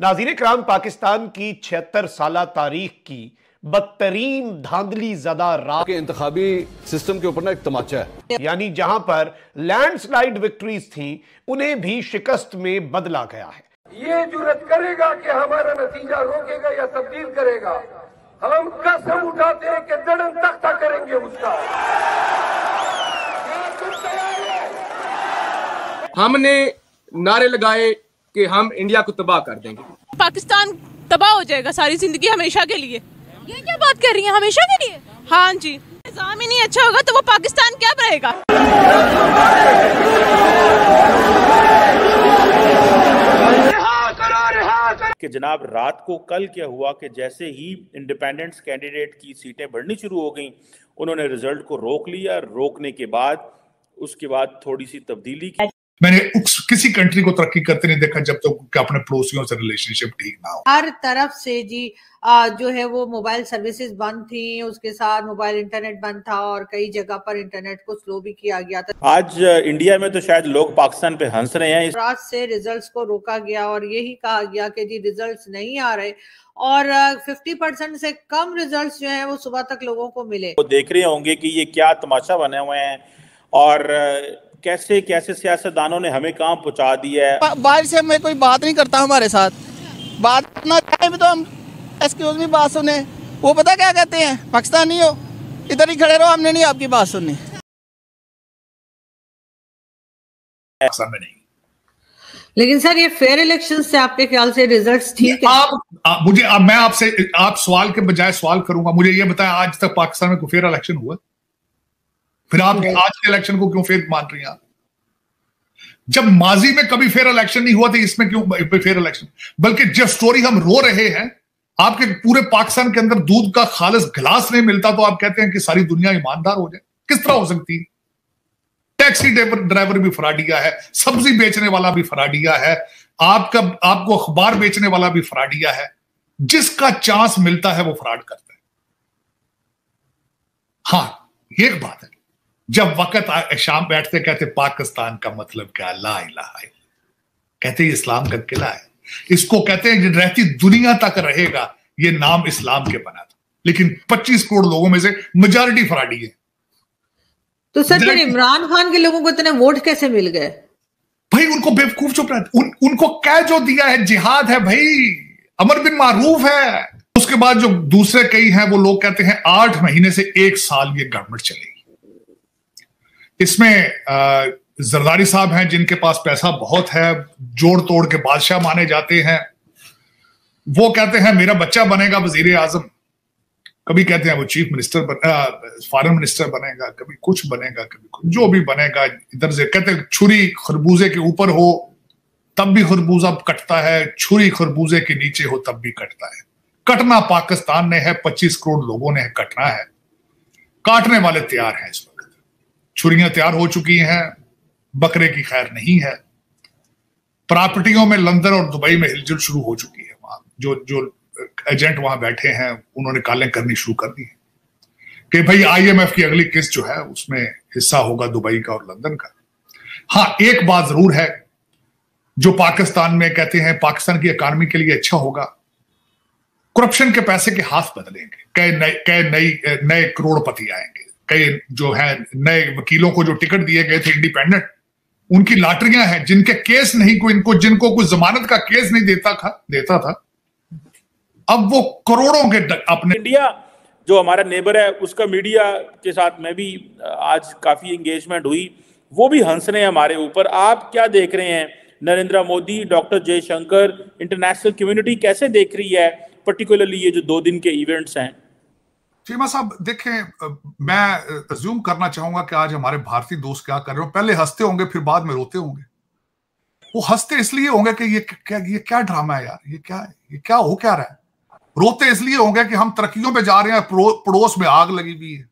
नाजीर कराम पाकिस्तान की छिहत्तर साल तारीख की बदतरीन धांधली ज्यादा रात के सिस्टम के ऊपर ना एक तमाचा है यानी जहां पर लैंडस्लाइड विक्ट्रीज थी उन्हें भी शिकस्त में बदला गया है ये जरूरत करेगा कि हमारा नतीजा रोकेगा या तब्दील करेगा हम कसम उठाते हैं कि दड़न तख्ता करेंगे उसका हमने नारे लगाए कि हम इंडिया को तबाह कर देंगे पाकिस्तान तबाह हो जाएगा सारी जिंदगी हमेशा के लिए ये क्या बात कर रही है हमेशा के लिए हाँ जी निज़ाम ही नहीं अच्छा होगा तो वो पाकिस्तान क्या रहेगा कि जनाब रात को कल क्या हुआ कि जैसे ही इंडिपेंडेंस कैंडिडेट की सीटें बढ़नी शुरू हो गई उन्होंने रिजल्ट को रोक लिया रोकने के बाद उसके बाद थोड़ी सी तब्दीली की मैंने किसी कंट्री को तरक्की करते नहीं देखा जब तक तो अपने पड़ोसियों से रिलेशनशिप ठीक ना हो हर तरफ से जी आ, जो है वो मोबाइल सर्विसेज बंद थी उसके साथ मोबाइल इंटरनेट बंद था और कई जगह पर इंटरनेट को स्लो भी किया गया था आज इंडिया में तो शायद लोग पाकिस्तान पे हंस रहे हैं रात से रिजल्ट्स को रोका गया और यही कहा गया कि जी रिजल्ट्स नहीं आ रहे और फिफ्टी परसेंट से कम रिजल्ट जो है वो सुबह तक लोगों को मिले वो देख रहे होंगे की ये क्या तमाशा बने हुए हैं और कैसे कैसे सियासतदानों ने हमें कहाँ पहुँचा दिया है बाहर से मैं कोई बात नहीं करता हमारे साथ बात ना चाहे तो हम एक्सक्यूज भी बात सुने वो पता क्या कहते हैं पाकिस्तानी हो इधर ही खड़े रहो हमने नहीं आपकी बात सुननी लेकिन सर ये फेयर इलेक्शन से आपके ख्याल से रिजल्ट्स ठीक है आप, आ, मुझे आ, मैं आपसे आप सवाल के बजाय सवाल करूंगा मुझे ये बताएं आज तक पाकिस्तान में कोई फेयर इलेक्शन हुआ फिर आप आज के इलेक्शन को क्यों फेक मान रही हैं जब माजी में कभी फेयर इलेक्शन नहीं हुआ था तो इसमें क्यों फेयर इलेक्शन बल्कि जब स्टोरी हम रो रहे हैं आपके पूरे पाकिस्तान के अंदर दूध का खालस गिलास नहीं मिलता तो आप कहते हैं कि सारी दुनिया ईमानदार हो जाए किस तरह हो सकती है टैक्सी ड्राइवर भी फराडिया है सब्जी बेचने वाला भी फराडिया है आपका आपको अखबार बेचने वाला भी फराडिया है जिसका चांस मिलता है वो फ्रॉड करता है हाँ एक बात है जब वक्त शाम बैठते कहते पाकिस्तान का मतलब क्या ला इला कहते इस्लाम का किला है इसको कहते हैं रहती दुनिया तक रहेगा ये नाम इस्लाम के बना था लेकिन 25 करोड़ लोगों में से मेजोरिटी फराडी है तो सर फिर इमरान खान के लोगों को इतने वोट कैसे मिल गए भाई उनको बेवकूफ चुप रहते उन, उनको क्या जो दिया है जिहाद है भाई अमर बिन मारूफ है उसके बाद जो दूसरे कई हैं वो लोग कहते हैं आठ महीने से एक साल ये गवर्नमेंट चलेगी इसमें जरदारी साहब हैं जिनके पास पैसा बहुत है जोड़ तोड़ के बादशाह माने जाते हैं वो कहते हैं मेरा बच्चा बनेगा वजीर आजम कभी कहते हैं वो चीफ मिनिस्टर बन फॉरन मिनिस्टर बनेगा कभी कुछ बनेगा कभी कुछ जो भी बनेगा इधर से कहते हैं छुरी खरबूजे के ऊपर हो तब भी खरबूजा कटता है छुरी खरबूजे के नीचे हो तब भी कटता है कटना पाकिस्तान ने है पच्चीस करोड़ लोगों ने है कटना है काटने वाले तैयार हैं इस पर छुरियां तैयार हो चुकी हैं बकरे की खैर नहीं है प्रॉपर्टियों में लंदन और दुबई में हिलजुल शुरू हो चुकी है वहां जो जो एजेंट वहां बैठे हैं उन्होंने कालें करनी शुरू कर दी है कि भाई आईएमएफ की अगली किस्त जो है उसमें हिस्सा होगा दुबई का और लंदन का हाँ एक बात जरूर है जो पाकिस्तान में कहते हैं पाकिस्तान की इकॉनमी के लिए अच्छा होगा करप्शन के पैसे के हाथ बदलेंगे कई नए कई नई नए करोड़पति आएंगे कई जो है नए वकीलों को जो टिकट दिए गए थे इंडिपेंडेंट उनकी लाटरियां हैं जिनके केस नहीं को इनको जिनको कुछ जमानत का केस नहीं देता था देता था अब वो करोड़ों के अपने इंडिया जो हमारा नेबर है उसका मीडिया के साथ में भी आज काफी एंगेजमेंट हुई वो भी हंस रहे हैं हमारे ऊपर आप क्या देख रहे हैं Narendra Modi doctor Jaishankar international community कैसे देख रही है पर्टिकुलरली ये जो दो दिन के इवेंट्स हैं चीमा साहब देखें मैं अज्यूम करना चाहूंगा कि आज हमारे भारतीय दोस्त क्या कर रहे हो पहले हंसते होंगे फिर बाद में रोते होंगे वो हंसते इसलिए होंगे कि ये क्या ये क्या ड्रामा है यार ये क्या ये क्या हो क्या रहा है रोते इसलिए होंगे कि हम तरक्कियों पे जा रहे हैं पड़ोस में आग लगी हुई है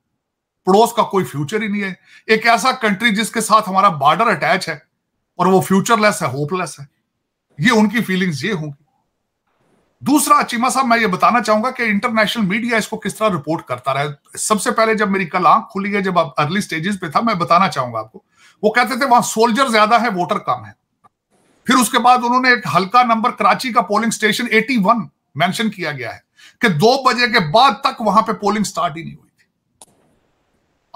पड़ोस का कोई फ्यूचर ही नहीं है एक ऐसा कंट्री जिसके साथ हमारा बॉर्डर अटैच है और वो फ्यूचरलेस है होपलेस है ये उनकी फीलिंग्स ये होंगी दूसरा चीमा साहब मैं ये बताना चाहूंगा कि इंटरनेशनल मीडिया इसको किस तरह रिपोर्ट करता रहा सबसे पहले जब मेरी कल आंख खुली है जब आप अर्ली स्टेजेस पे था मैं बताना चाहूंगा आपको वो कहते थे वहां सोल्जर ज्यादा है वोटर कम है फिर उसके बाद उन्होंने एक हल्का नंबर कराची का पोलिंग स्टेशन 81 मैंशन किया गया है कि दो बजे के बाद तक वहां पे पोलिंग स्टार्ट ही नहीं हुई थी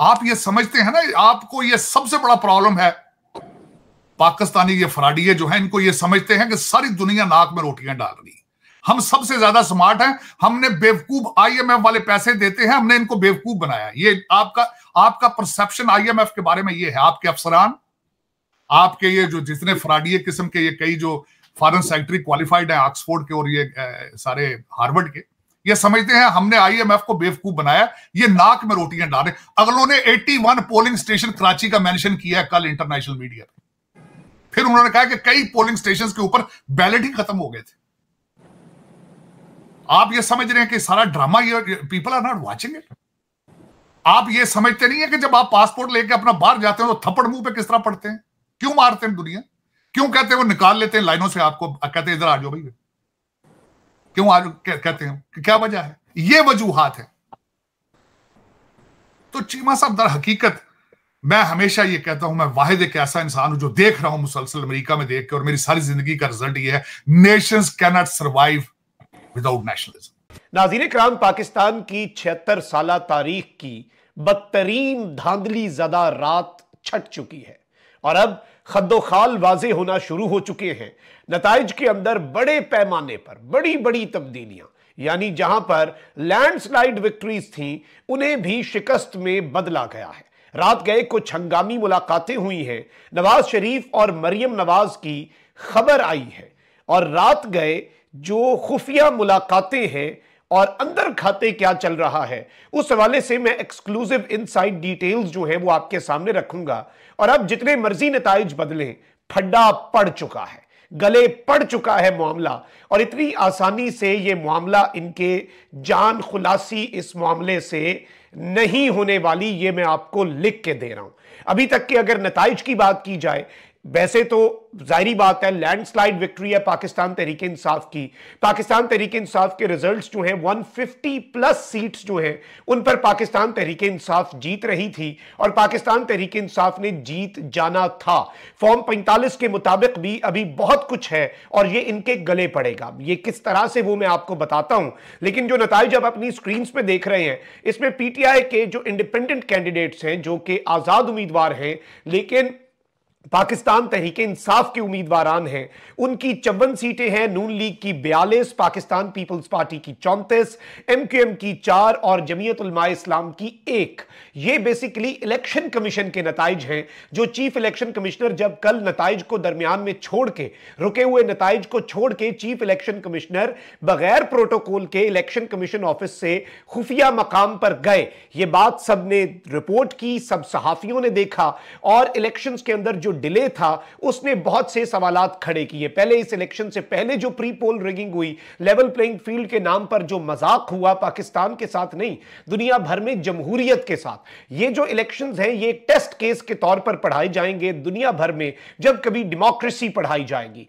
आप ये समझते हैं ना आपको ये सबसे बड़ा प्रॉब्लम है पाकिस्तानी ये फराडिये जो है इनको ये समझते हैं कि सारी दुनिया नाक में रोटियां डाल रही है हम सबसे ज्यादा स्मार्ट हैं हमने बेवकूफ आईएमएफ वाले पैसे देते हैं हमने इनको बेवकूफ बनाया ये आपका आपका परसेप्शन आईएमएफ के बारे में ये है आपके अफसरान आपके ये जो जितने फ्राडिय किस्म के ये कई जो फॉरन सेक्रेटरी क्वालिफाइड है ऑक्सफोर्ड के और ये सारे हार्वर्ड के ये समझते हैं हमने आईएमएफ को बेवकूफ बनाया ये नाक में रोटियां डाले अगलों ने 81 पोलिंग स्टेशन कराची का मेंशन किया कल इंटरनेशनल मीडिया पे फिर उन्होंने कहा कि कई पोलिंग स्टेशन के ऊपर बैलेट ही खत्म हो गए थे आप ये समझ रहे हैं कि सारा ड्रामा ये people are not watching it आप ये समझते नहीं है कि जब आप पासपोर्ट लेके अपना बाहर जाते हो तो थप्पड़ मुंह पे किस तरह पड़ते हैं क्यों मारते हैं दुनिया क्यों कहते हैं वो निकाल लेते हैं लाइनों से आपको कहते हैं इधर आ जाओ भाई क्यों आज कहते हैं कि क्या वजह है ये वजूहत है तो चीमा साहब दर हकीकत मैं हमेशा ये कहता हूं मैं वाहिद एक ऐसा इंसान हूं जो देख रहा हूं मुसलसल अमरीका में देख के और मेरी सारी जिंदगी का रिजल्ट ये है nations can survive without nationalism नाजीर कराम पाकिस्तान की छिहत्तर साल तारीख की बदतरीन धांधली ज्यादा रात छट चुकी है और अब खदोखाल वाजे होना शुरू हो चुके हैं नतज के अंदर बड़े पैमाने पर बड़ी बड़ी तब्दीलियां यानी जहां पर लैंडस्लाइड विक्ट्रीज थी उन्हें भी शिकस्त में बदला गया है रात गए कुछ हंगामी मुलाकातें हुई हैं नवाज शरीफ और मरियम नवाज की खबर आई है और रात गए जो खुफिया मुलाकातें हैं और अंदर खाते क्या चल रहा है उस हवाले से मैं एक्सक्लूसिव इनसाइड डिटेल्स जो है वो आपके सामने रखूंगा और अब जितने मर्जी नतज बदलें फड्डा पड़ चुका है गले पड़ चुका है मामला और इतनी आसानी से ये मामला इनके जान खुलासी इस मामले से नहीं होने वाली ये मैं आपको लिख के दे रहा हूं अभी तक के अगर नतज की बात की जाए वैसे तो जाहरी बात है लैंडस्लाइड विक्ट्री है पाकिस्तान तहरीक इंसाफ की पाकिस्तान तहरीक इंसाफ के रिजल्ट्स जो हैं 150 प्लस सीट्स जो हैं उन पर पाकिस्तान तहरीक इंसाफ जीत रही थी और पाकिस्तान तहरीक इंसाफ ने जीत जाना था फॉर्म 45 के मुताबिक भी अभी बहुत कुछ है और ये इनके गले पड़ेगा ये किस तरह से वो मैं आपको बताता हूं लेकिन जो नतज आप अपनी स्क्रीन पर देख रहे हैं इसमें पीटीआई के जो इंडिपेंडेंट कैंडिडेट्स हैं जो कि आज़ाद उम्मीदवार हैं लेकिन पाकिस्तान तहरीक इंसाफ के उम्मीदवारान हैं उनकी चौवन सीटें हैं नून लीग की बयालीस पाकिस्तान पीपल्स पार्टी की चौंतीस एम क्यू एम की चार और जमीयत उलमा इस्लाम की एक ये बेसिकली इलेक्शन कमीशन के नतज हैं जो चीफ इलेक्शन कमिश्नर जब कल नतज को दरमियान में छोड़ के रुके हुए नतज को छोड़ के चीफ इलेक्शन कमिश्नर बगैर प्रोटोकॉल के इलेक्शन कमीशन ऑफिस से खुफिया मकाम पर गए ये बात सबने रिपोर्ट की सब सहाफियों ने देखा और इलेक्शन के अंदर जो डिले था उसने बहुत से सवाल खड़े किए पहले इस इलेक्शन से पहले जो प्री पोल रिगिंग हुई लेवल प्लेइंग फील्ड के नाम पर जो मजाक हुआ पाकिस्तान के साथ नहीं दुनिया भर में जमहूरियत के साथ ये जो इलेक्शन है ये टेस्ट केस के तौर पर पढ़ाए जाएंगे दुनिया भर में जब कभी डेमोक्रेसी पढ़ाई जाएगी